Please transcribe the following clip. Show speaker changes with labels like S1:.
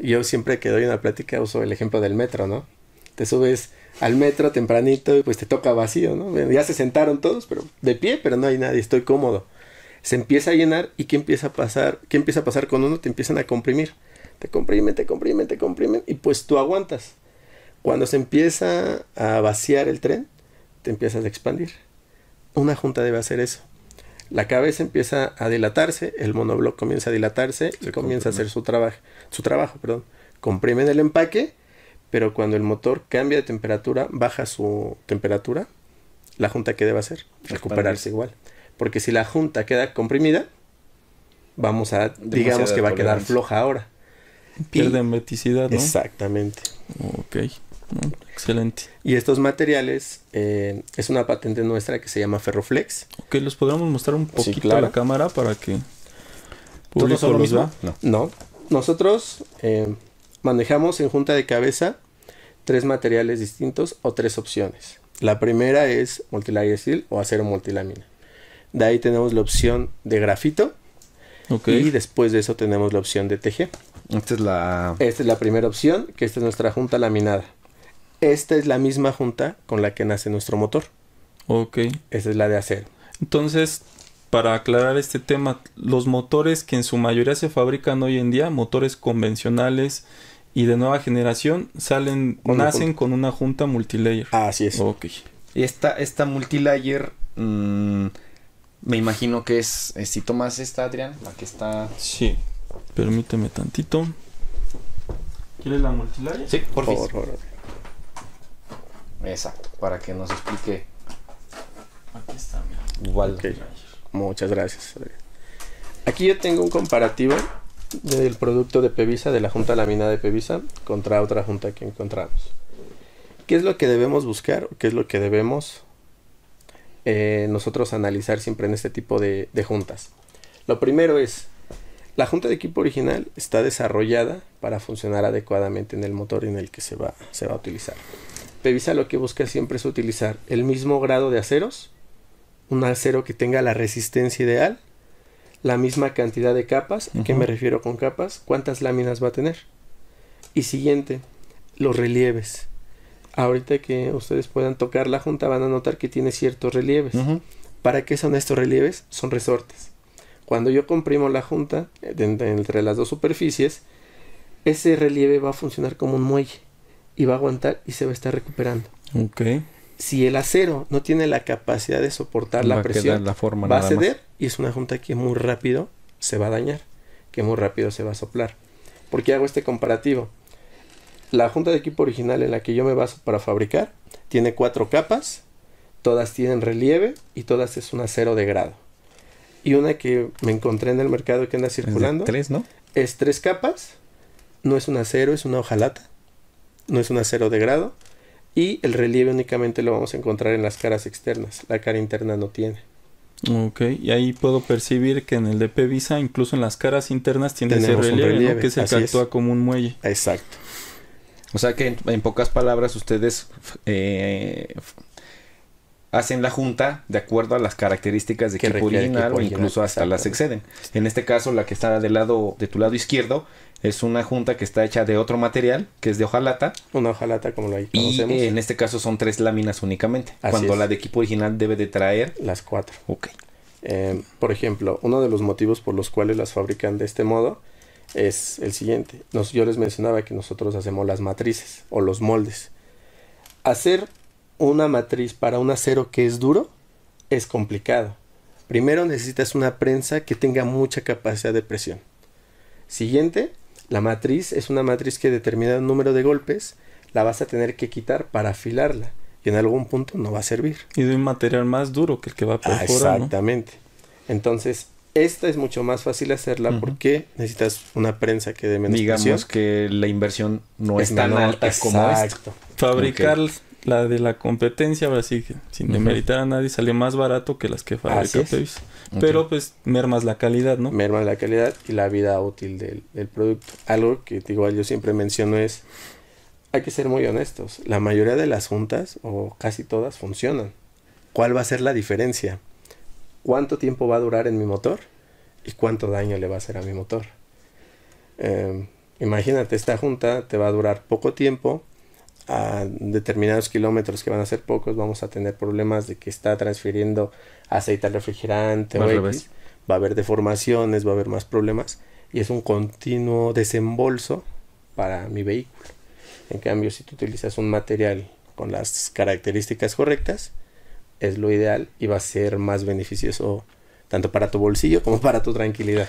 S1: yo siempre que doy una plática uso el ejemplo del metro, ¿no? Te subes al metro tempranito y pues te toca vacío, ¿no? ya se sentaron todos, pero de pie, pero no hay nadie, estoy cómodo. Se empieza a llenar y ¿qué empieza a pasar? ¿Qué empieza a pasar con uno? Te empiezan a comprimir. Te comprimen, te comprimen, te comprimen y pues tú aguantas. Cuando se empieza a vaciar el tren, te empiezas a expandir. Una junta debe hacer eso la cabeza empieza a dilatarse, el monobloc comienza a dilatarse y comienza a hacer su, trabajo su trabajo. Perdón. Comprimen el empaque, pero cuando el motor cambia de temperatura, baja su temperatura, la junta que debe hacer, recuperarse igual. Porque si la junta queda comprimida, vamos a, digamos que va a quedar floja ahora. Pierde meticidad, Exactamente. Ok. Excelente. Y estos materiales eh, es una patente nuestra que se llama Ferroflex. Ok, los podríamos mostrar un poquito a la cámara para que público lo No. Nosotros eh, manejamos en junta de cabeza tres materiales distintos o tres opciones. La primera es multilayer steel o acero multilamina De ahí tenemos la opción de grafito. Y después de eso tenemos la opción de TG. Esta la... Esta es la primera opción, que esta es nuestra junta laminada. Esta es la misma junta con la que nace nuestro motor. Ok. Esa es la de acero. Entonces, para aclarar este tema, los motores que en su mayoría se fabrican hoy en día, motores convencionales y de nueva generación, salen, nacen con una junta multilayer. Así es. Ok. Y esta, esta multilayer, mm, me imagino que es, si tomas esta, Adrián, la que está... Sí, permíteme tantito. ¿Quieres la multilayer? Sí, Por favor. Exacto, para que nos explique. Aquí está, mira. Muchas gracias. Aquí yo tengo un comparativo del producto de Pevisa, de la junta laminada de Pevisa, contra otra junta que encontramos. ¿Qué es lo que debemos buscar? ¿Qué es lo que debemos eh, nosotros analizar siempre en este tipo de, juntas? Lo primero es, la junta de equipo original está desarrollada para funcionar adecuadamente en el motor en el que se va, se va a utilizar. Pevisa lo que busca siempre es utilizar el mismo grado de aceros, un acero que tenga la resistencia ideal, la misma cantidad de capas, ¿a qué me refiero con capas? ¿Cuántas láminas va a tener? Y siguiente, los relieves. Ahorita que ustedes puedan tocar la junta van a notar que tiene ciertos relieves. ¿Para qué son estos relieves? Son resortes. Cuando yo comprimo la junta eh, entre las dos superficies, ese relieve va a funcionar como un muelle y va a aguantar y se va a estar recuperando. Ok. Si el acero no tiene la capacidad de soportar la presión, va a ceder y es una junta que muy rápido se va a dañar, que muy rápido se va a soplar. ¿Por qué hago este comparativo? La junta de equipo original en la que yo me baso para fabricar tiene cuatro capas, todas tienen relieve y todas es un acero de grado. Y una que me encontré en el mercado que anda circulando. Es tres, ¿no? Es tres capas, no es un acero, es una hojalata no es un acero de grado y el relieve únicamente lo vamos a encontrar en las caras externas, la cara interna no tiene. Ok, y ahí puedo percibir que en el de Pevisa, incluso en las caras internas, tiene ese relieve, que se actúa como un muelle. Exacto. O sea que en, pocas palabras ustedes eh, hacen la junta de acuerdo a las características de equipo original o incluso hasta las exceden. En este caso, la que está del lado de tu lado izquierdo es una junta que está hecha de otro material, que es de hojalata. Una hojalata como la conocemos. Y en este caso son tres láminas únicamente, cuando la de equipo original debe de traer... Las cuatro. Em, por ejemplo, uno de los motivos por los cuales las fabrican de este modo es el siguiente. Nos, yo les mencionaba que nosotros hacemos las matrices o los moldes. Hacer una matriz para un acero que es duro es complicado. Primero necesitas una prensa que tenga mucha capacidad de presión. Siguiente, la matriz es una matriz que determinado número de golpes la vas a tener que quitar para afilarla y en algún punto no va a servir. Y de un material más duro que el que va a ah, perforar. exactamente. Entonces, esta es mucho más fácil hacerla porque necesitas una prensa que de menos Digamos que la inversión no es, tan alta como esta. Fabricar la de la competencia, ahora sí, sin demeritar a nadie, salió más barato que las que fabrica Pero pues mermas la calidad, ¿no? Mermas la calidad y la vida útil del, producto. Algo que igual yo siempre menciono es, hay que ser muy honestos, la mayoría de las juntas o casi todas funcionan. ¿Cuál va a ser la diferencia? ¿Cuánto tiempo va a durar en mi motor? ¿Y cuánto daño le va a hacer a mi motor? Em, imagínate, esta junta te va a durar poco tiempo, a determinados kilómetros que van a ser pocos, vamos a tener problemas de que está transfiriendo aceite al refrigerante Va a haber deformaciones, va a haber más problemas. Y es un continuo desembolso para mi vehículo. En cambio, si tú utilizas un material con las características correctas, es lo ideal y va a ser más beneficioso tanto para tu bolsillo como para tu tranquilidad.